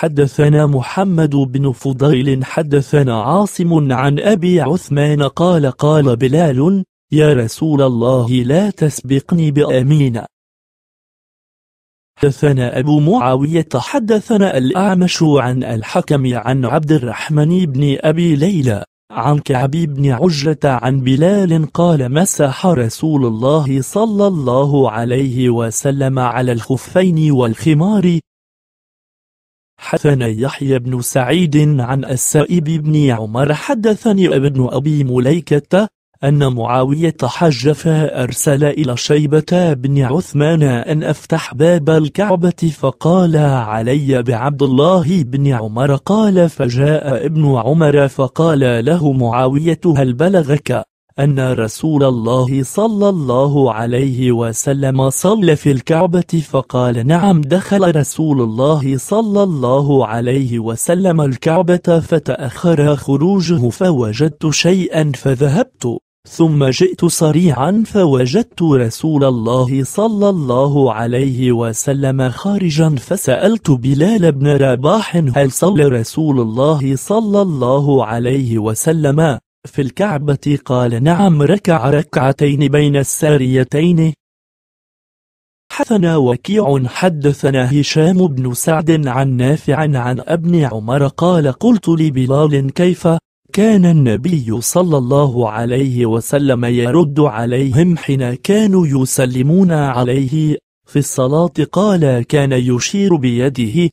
حدثنا محمد بن فضيل حدثنا عاصم عن أبي عثمان قال قال بلال يا رسول الله لا تسبقني بأمين حدثنا أبو معاوية حدثنا الأعمش عن الحكم عن عبد الرحمن بن أبي ليلى عن كعب بن عجرة عن بلال قال مسح رسول الله صلى الله عليه وسلم على الخفين والخمار حدثنا يحيى بن سعيد عن السائب بن عمر حدثني ابن أبي مليكة أن معاوية حج فأرسل إلى شيبة بن عثمان أن أفتح باب الكعبة فقال علي بعبد الله بن عمر قال فجاء ابن عمر فقال له معاوية هل بلغك أن رسول الله صلى الله عليه وسلم صلى في الكعبة فقال نعم دخل رسول الله صلى الله عليه وسلم الكعبة فتأخر خروجه فوجدت شيئا فذهبت ثم جئت صريعا فوجدت رسول الله صلى الله عليه وسلم خارجا فسألت بلال بن رباح هل صلى رسول الله صلى الله عليه وسلم في الكعبة قال نعم ركع ركعتين بين الساريتين حثنا وكيع حدثنا هشام بن سعد عن نافع عن ابن عمر قال قلت لبلال كيف كان النبي صلى الله عليه وسلم يرد عليهم حين كانوا يسلمون عليه في الصلاة قال كان يشير بيده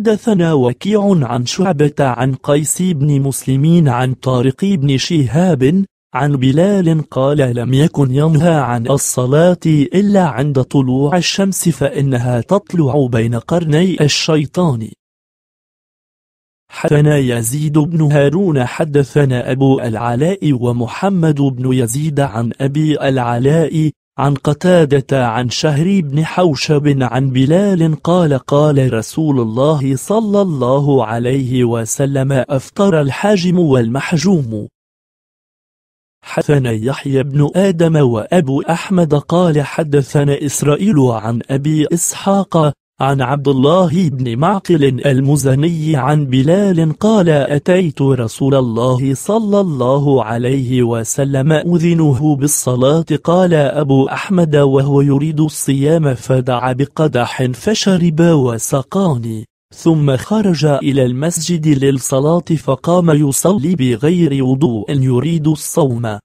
حدثنا وكيع عن شعبة عن قيس بن مسلمين عن طارق بن شهاب عن بلال قال لم يكن ينهى عن الصلاة إلا عند طلوع الشمس فإنها تطلع بين قرني الشيطان حدثنا يزيد بن هارون حدثنا أبو العلاء ومحمد بن يزيد عن أبي العلاء عن قتادة عن شهر بن حوشب عن بلال قال قال رسول الله صلى الله عليه وسلم أفطر الحاجم والمحجوم حدثنا يحيى بن آدم وأبو أحمد قال حدثنا إسرائيل عن أبي إسحاق عن عبد الله بن معقل المزني عن بلال قال أتيت رسول الله صلى الله عليه وسلم أذنه بالصلاة قال أبو أحمد وهو يريد الصيام فدعا بقدح فشرب وسقاني ثم خرج إلى المسجد للصلاة فقام يصلي بغير وضوء يريد الصوم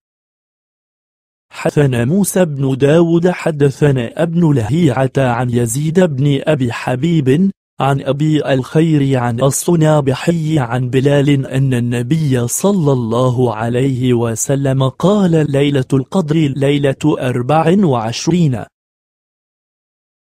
حدثنا موسى بن داود حدثنا ابن لهيعة عن يزيد بن أبي حبيب عن أبي الخير عن الصنابحي عن بلال أن النبي صلى الله عليه وسلم قال ليلة القدر ليلة أربع وعشرين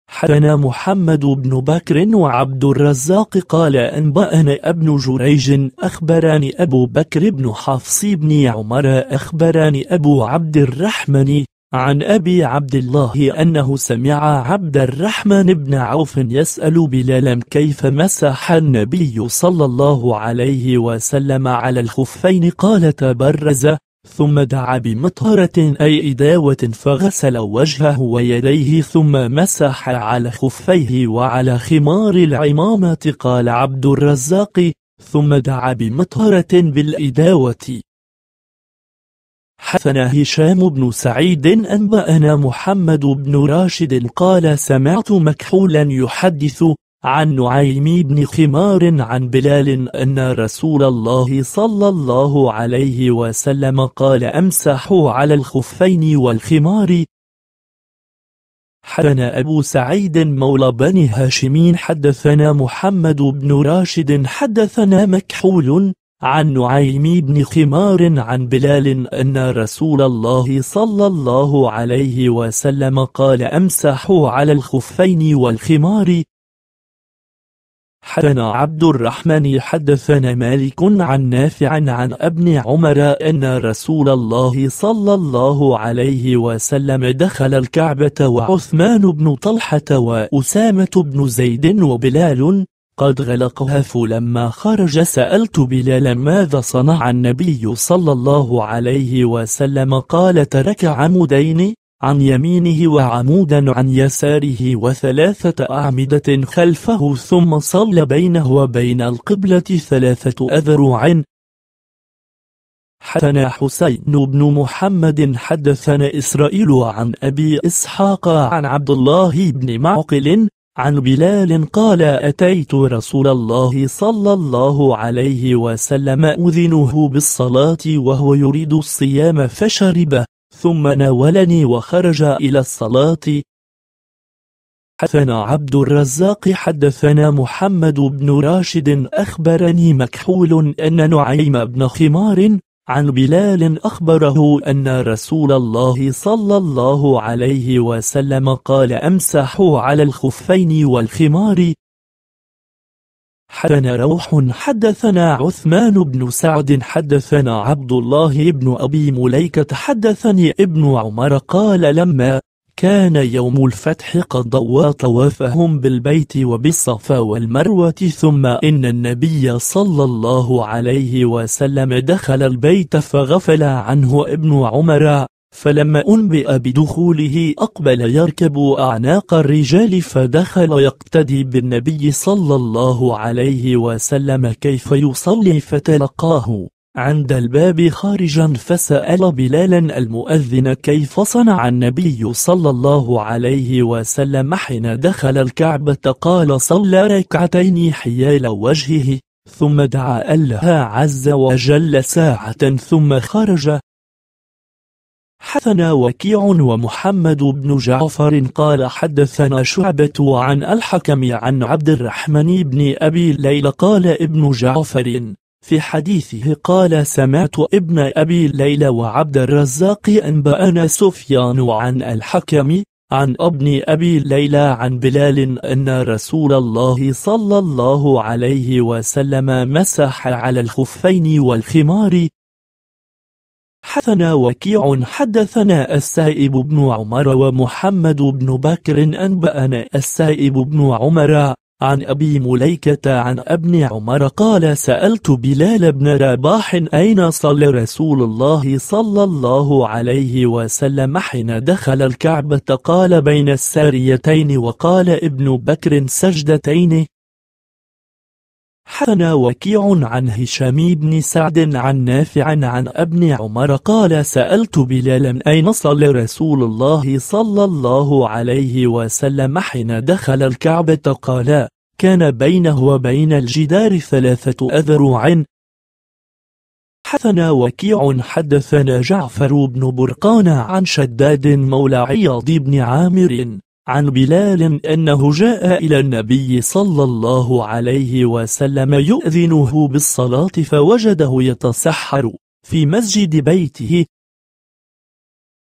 حدنا محمد بن بكر وعبد الرزاق قال أنبأنا ابن جريج أخبراني أبو بكر بن حفص بن عمر أخبراني أبو عبد الرحمن عن أبي عبد الله أنه سمع عبد الرحمن بن عوف يسأل بلالا كيف مسح النبي صلى الله عليه وسلم على الخفين قال تبرز ثم دعا بمطهرة أي إداوة فغسل وجهه ويديه ثم مسح على خفيه وعلى خمار العمامة قال عبد الرزاق ثم دعا بمطهرة بالإداوة حثنا هشام بن سعيد أنبأنا محمد بن راشد قال سمعت مكحولا يحدث عن نعيم بن خمار عن بلال أن رسول الله صلى الله عليه وسلم قال أمسحوا على الخفين والخمار حدثنا أبو سعيد مولى بني هاشمين حدثنا محمد بن راشد حدثنا مكحول عن نعيم بن خمار عن بلال أن رسول الله صلى الله عليه وسلم قال أمسحوا على الخفين والخمار حدثنا عبد الرحمن حدثنا مالك عن نافع عن ابن عمر أن رسول الله صلى الله عليه وسلم دخل الكعبة وعثمان بن طلحة وأسامة بن زيد وبلال قد غلقها فلما خرج سألت بلالا ماذا صنع النبي صلى الله عليه وسلم قال ترك عمودين عن يمينه وعمودا عن يساره وثلاثة أعمدة خلفه ثم صلى بينه وبين القبلة ثلاثة أذرع حدثنا حسين بن محمد حدثنا إسرائيل عن أبي إسحاق عن عبد الله بن معقل عن بلال قال أتيت رسول الله صلى الله عليه وسلم أذنه بالصلاة وهو يريد الصيام فشربه ثم ناولني وخرج إلى الصلاة حدثنا عبد الرزاق حدثنا محمد بن راشد أخبرني مكحول أن نعيم بن خمار عن بلال أخبره أن رسول الله صلى الله عليه وسلم قال أمسحوا على الخفين والخمار حدثنا روح حدثنا عثمان بن سعد حدثنا عبد الله بن أبي مليكة حدثني ابن عمر قال لما كان يوم الفتح قد ضوى طوافهم بالبيت وبالصفا والمروة ثم إن النبي صلى الله عليه وسلم دخل البيت فغفل عنه ابن عمر فلما أنبئ بدخوله أقبل يركب أعناق الرجال فدخل يقتدي بالنبي صلى الله عليه وسلم كيف يصلي فتلقاه عند الباب خارجا فسأل بلالا المؤذن كيف صنع النبي صلى الله عليه وسلم حين دخل الكعبة قال صلى ركعتين حيال وجهه ثم دعا الله عز وجل ساعة ثم خرج حدثنا وكيع ومحمد بن جعفر قال حدثنا شعبة عن الحكم عن عبد الرحمن بن أبي ليلى قال ابن جعفر في حديثه قال سمعت ابن أبي ليلى وعبد الرزاق أنبأنا سفيان عن الحكم عن ابن أبي ليلى عن بلال أن رسول الله صلى الله عليه وسلم مسح على الخفين والخمار حدثنا وكيع حدثنا السائب بن عمر ومحمد بن بكر أنبأنا السائب بن عمر عن أبي مليكة عن ابن عمر قال سألت بلال بن رباح أين صلى رسول الله صلى الله عليه وسلم حين دخل الكعبة قال بين الساريتين وقال ابن بكر سجدتين حدثنا وكيع عن هشام بن سعد عن نافع عن ابن عمر قال سألت بلالا أين صلى رسول الله صلى الله عليه وسلم حين دخل الكعبة قال كان بينه وبين الجدار ثلاثة أذرع حدثنا وكيع حدثنا جعفر بن برقان عن شداد مولى عياض بن عامر عن بلال أنه جاء إلى النبي صلى الله عليه وسلم يؤذنه بالصلاة فوجده يتسحر في مسجد بيته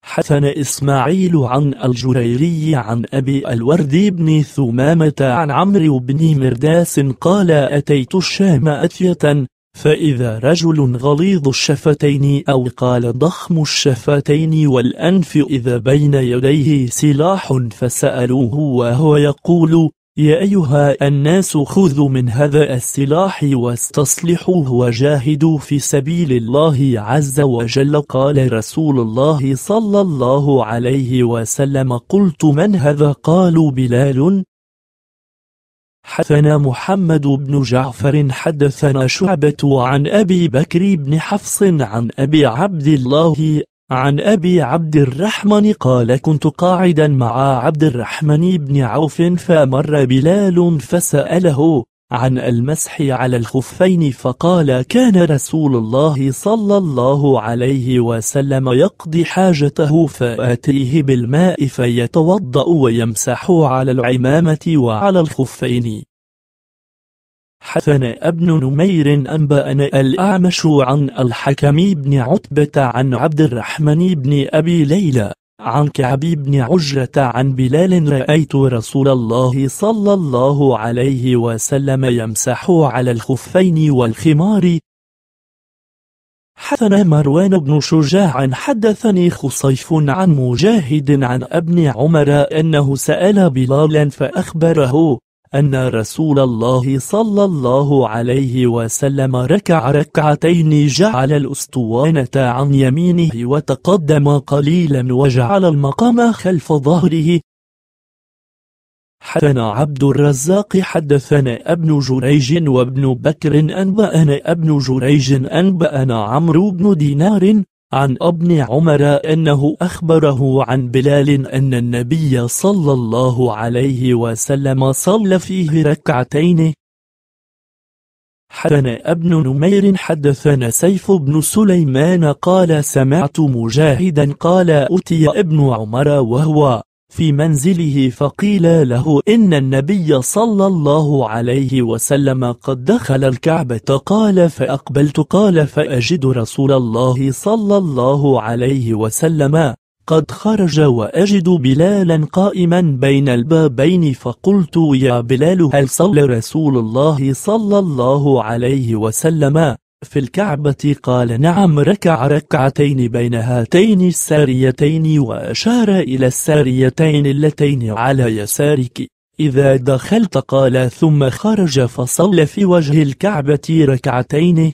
حسن إسماعيل عن الجريري عن أبي الورد بن ثمامة عن عمرو بن مرداس قال أتيت الشام أتية فإذا رجل غليظ الشفتين أو قال ضخم الشفتين والأنف إذا بين يديه سلاح فسألوه وهو يقول يا أيها الناس خذوا من هذا السلاح واستصلحوه وجاهدوا في سبيل الله عز وجل قال رسول الله صلى الله عليه وسلم قلت من هذا قالوا بلال حدثنا محمد بن جعفر حدثنا شعبة عن أبي بكر بن حفص عن أبي عبد الله عن أبي عبد الرحمن قال كنت قاعدا مع عبد الرحمن بن عوف فمر بلال فسأله عن المسح على الخفين فقال كان رسول الله صلى الله عليه وسلم يقضي حاجته فأتيه بالماء فيتوضأ ويمسح على العمامة وعلى الخفين حثنا ابن نمير أنبأنا الأعمش عن الحكم بن عتبة عن عبد الرحمن بن أبي ليلى عن كعب بن عجرة عن بلال رأيت رسول الله صلى الله عليه وسلم يمسح على الخفين والخمار حدثنا مروان بن شجاع حدثني خصيف عن مجاهد عن ابن عمر أنه سأل بلالا فأخبره أن رسول الله صلى الله عليه وسلم ركع ركعتين جعل الأسطوانة عن يمينه وتقدم قليلا وجعل المقام خلف ظهره حدثنا عبد الرزاق حدثنا ابن جريج وابن بكر أنبأنا ابن جريج أنبأنا عمرو بن دينار عن ابن عمر أنه أخبره عن بلال أن النبي صلى الله عليه وسلم صلى فيه ركعتين حدثنا ابن نمير حدثنا سيف بن سليمان قال سمعت مجاهدا قال أتي ابن عمر وهو في منزله فقيل له إن النبي صلى الله عليه وسلم قد دخل الكعبة قال فأقبلت قال فأجد رسول الله صلى الله عليه وسلم قد خرج وأجد بلالا قائما بين البابين فقلت يا بلال هل صلى رسول الله صلى الله عليه وسلم في الكعبة قال نعم ركع ركعتين بين هاتين الساريتين وأشار إلى الساريتين اللتين على يسارك إذا دخلت قال ثم خرج فصلى في وجه الكعبة ركعتين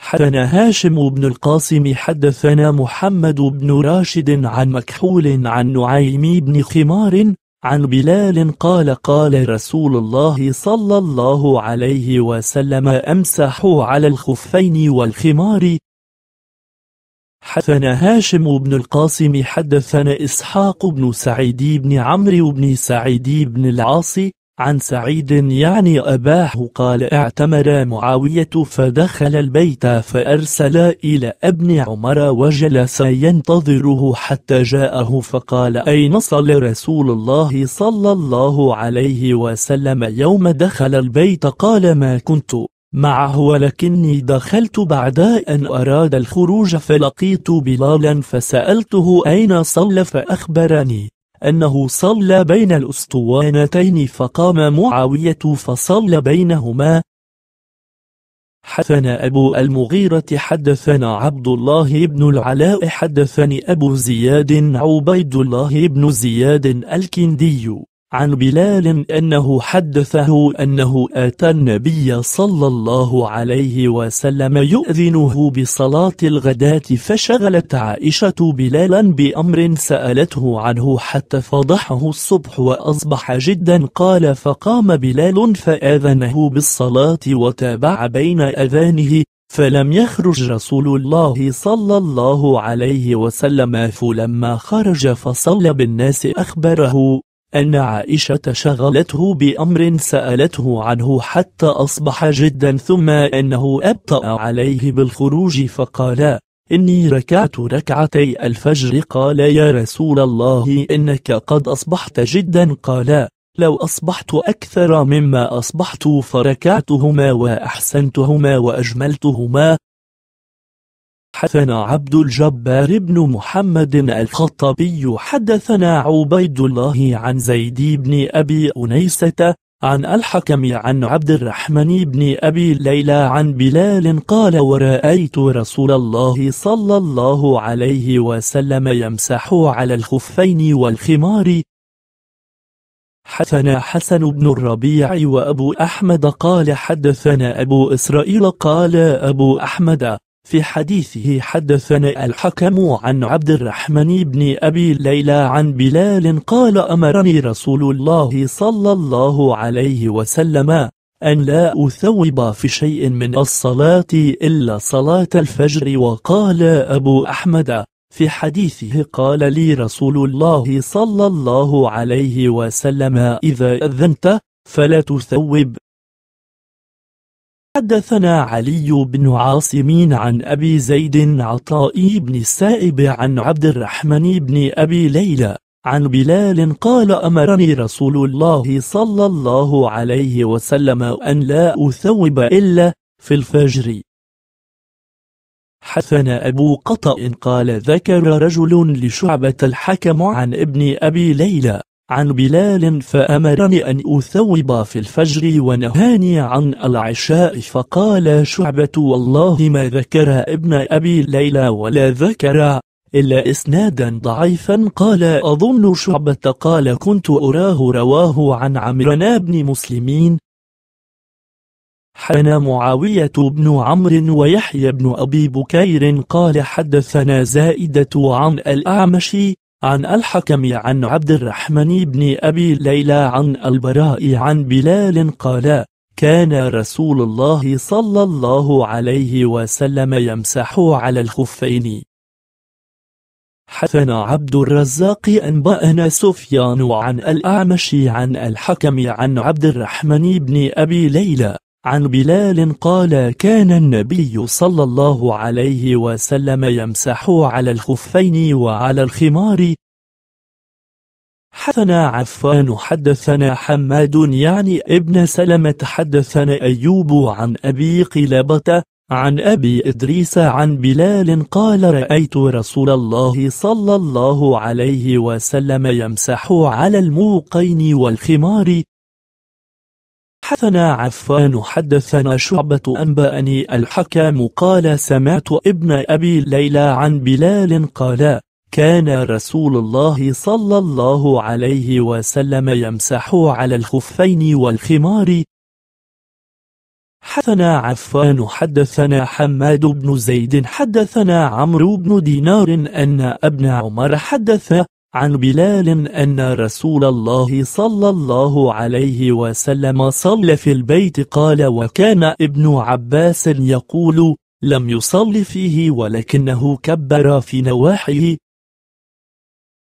حدثنا هاشم بن القاسم حدثنا محمد بن راشد عن مكحول عن نعيم بن خمار عن بلال قال قال رسول الله صلى الله عليه وسلم أمسحوا على الخفين والخمار حدثنا هاشم بن القاسم حدثنا إسحاق بن سعيد بن عمرو بن سعيد بن العاص عن سعيد يعني أباه قال اعتمر معاوية فدخل البيت فأرسل إلى ابن عمر وجلس ينتظره حتى جاءه فقال أين صلى رسول الله صلى الله عليه وسلم يوم دخل البيت قال ما كنت معه ولكني دخلت بعد أن أراد الخروج فلقيت بلالا فسألته أين صلى فأخبرني أنه صلى بين الأسطوانتين فقام معاوية فصلى بينهما حدثنا أبو المغيرة حدثنا عبد الله بن العلاء حدثني أبو زياد عبيد الله بن زياد الكندي عن بلال أنه حدثه أنه آتى النبي صلى الله عليه وسلم يؤذنه بصلاة الغداة فشغلت عائشة بلالا بأمر سألته عنه حتى فضحه الصبح وأصبح جدا قال فقام بلال فآذنه بالصلاة وتابع بين أذانه فلم يخرج رسول الله صلى الله عليه وسلم فلما خرج فصلى بالناس أخبره أن عائشة شغلته بأمر سألته عنه حتى أصبح جدا ثم أنه أبطأ عليه بالخروج فقال إني ركعت ركعتي الفجر قال يا رسول الله إنك قد أصبحت جدا قال لو أصبحت أكثر مما أصبحت فركعتهما وأحسنتهما وأجملتهما حدثنا عبد الجبار بن محمد الخطبي حدثنا عبيد الله عن زيد بن أبي أنيسة عن الحكم عن عبد الرحمن بن أبي ليلى عن بلال قال ورأيت رسول الله صلى الله عليه وسلم يمسح على الخفين والخمار حدثنا حسن بن الربيع وأبو أحمد قال حدثنا أبو إسرائيل قال أبو أحمد في حديثه حدثنا الحكم عن عبد الرحمن بن أبي ليلى عن بلال قال أمرني رسول الله صلى الله عليه وسلم أن لا أثوب في شيء من الصلاة إلا صلاة الفجر وقال أبو أحمد في حديثه قال لي رسول الله صلى الله عليه وسلم إذا أذنت فلا تثوب حدثنا علي بن عاصم عن أبي زيد عطائي بن السائب عن عبد الرحمن بن أبي ليلى عن بلال قال أمرني رسول الله صلى الله عليه وسلم أن لا أثوب إلا في الفجر حثنا أبو قطأ قال ذكر رجل لشعبة الحكم عن ابن أبي ليلى عن بلال فأمرني أن أثوب في الفجر ونهاني عن العشاء فقال شعبة والله ما ذكر ابن أبي ليلى ولا ذكر إلا إسنادا ضعيفا قال أظن شعبة قال كنت أراه رواه عن عمرنا بن مسلمين حنا معاوية بن عمرو ويحيى بن أبي بكير قال حدثنا زائدة عن الأعمش عن الحكم عن عبد الرحمن بن أبي ليلى عن البراء عن بلال قال كان رسول الله صلى الله عليه وسلم يمسح على الخفين حثنا عبد الرزاق أنبأنا سفيان عن الأعمش عن الحكم عن عبد الرحمن بن أبي ليلى عن بلال قال كان النبي صلى الله عليه وسلم يمسح على الخفين وعلى الخمار حدثنا عفان حدثنا حماد يعني ابن سلمة حدثنا أيوب عن أبي قلابة عن أبي إدريس عن بلال قال رأيت رسول الله صلى الله عليه وسلم يمسح على الموقين والخمار حدثنا عفان حدثنا شعبة أنبأني الحكام قال سمعت ابن أبي ليلى عن بلال قال كان رسول الله صلى الله عليه وسلم يمسح على الخفين والخمار حدثنا عفان حدثنا حماد بن زيد حدثنا عمرو بن دينار أن ابن عمر حدث عن بلال أن رسول الله صلى الله عليه وسلم صلى في البيت قال وكان ابن عباس يقول لم يصل فيه ولكنه كبر في نواحيه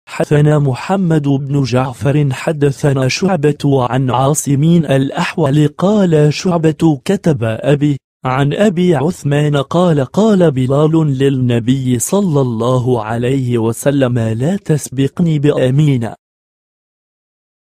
حدثنا محمد بن جعفر حدثنا شعبة عن عاصمين الأحول قال شعبة كتب أبي عن أبي عثمان قال قال بلال للنبي صلى الله عليه وسلم لا تسبقني بأمينة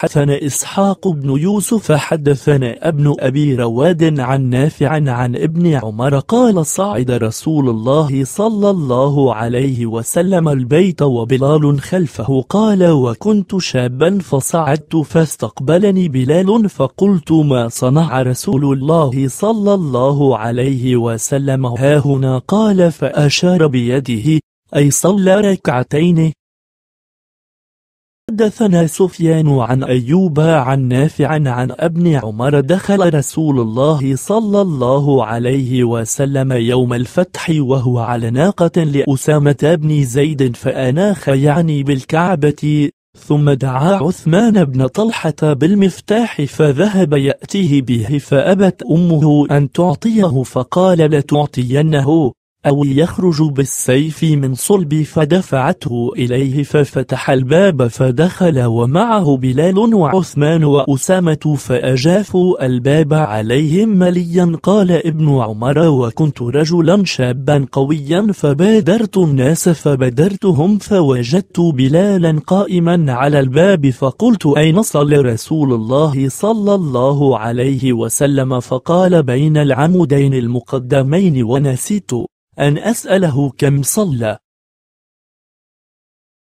حدثنا إسحاق بن يوسف حدثنا ابن أبي رواد عن نافع عن ابن عمر قال صعد رسول الله صلى الله عليه وسلم البيت وبلال خلفه قال وكنت شابا فصعدت فاستقبلني بلال فقلت ما صنع رسول الله صلى الله عليه وسلم هاهنا قال فأشار بيده أي صلى ركعتين حدثنا سفيان عن أيوب عن نافع عن ابن عمر دخل رسول الله صلى الله عليه وسلم يوم الفتح وهو على ناقة لأسامة بن زيد فأناخ يعني بالكعبة ثم دعا عثمان بن طلحة بالمفتاح فذهب يأتيه به فأبت أمه أن تعطيه فقال لتعطينه أو يخرج بالسيف من صلب فدفعته إليه ففتح الباب فدخل ومعه بلال وعثمان وأسامة فأجافوا الباب عليهم مليا قال ابن عمر وكنت رجلا شابا قويا فبادرت الناس فبدرتهم فوجدت بلالا قائما على الباب فقلت أين صلى رسول الله صلى الله عليه وسلم فقال بين العمودين المقدمين ونسيت أن أسأله كم صلى